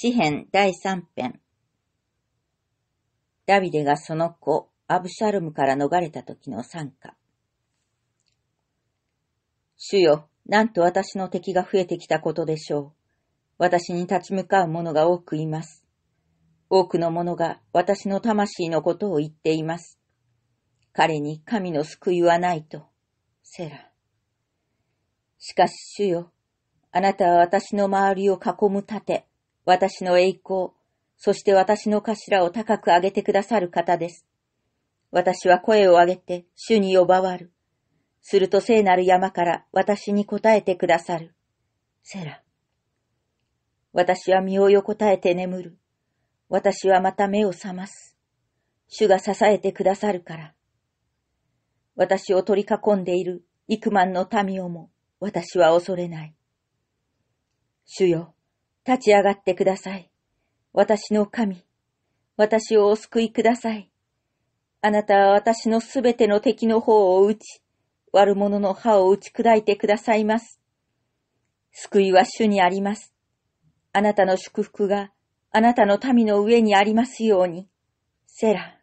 詩編第三編。ダビデがその子、アブシャルムから逃れた時の参加。主よ、なんと私の敵が増えてきたことでしょう。私に立ち向かう者が多くいます。多くの者が私の魂のことを言っています。彼に神の救いはないと、セラ。しかし主よ、あなたは私の周りを囲む盾、私の栄光、そして私の頭を高く上げてくださる方です。私は声を上げて、主に呼ばわる。すると聖なる山から私に答えてくださる。セラ。私は身を横たえて眠る。私はまた目を覚ます。主が支えてくださるから。私を取り囲んでいる幾万の民をも私は恐れない。主よ。立ち上がってください。私の神。私をお救いください。あなたは私のすべての敵の方を打ち、悪者の歯を打ち砕いてくださいます。救いは主にあります。あなたの祝福があなたの民の上にありますように。セラ。